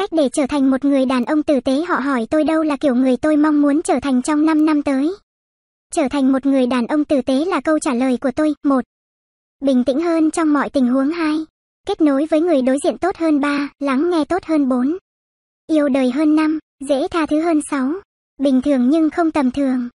cách để trở thành một người đàn ông tử tế họ hỏi tôi đâu là kiểu người tôi mong muốn trở thành trong 5 năm tới. Trở thành một người đàn ông tử tế là câu trả lời của tôi. một Bình tĩnh hơn trong mọi tình huống 2. Kết nối với người đối diện tốt hơn 3, lắng nghe tốt hơn 4. Yêu đời hơn 5, dễ tha thứ hơn 6. Bình thường nhưng không tầm thường.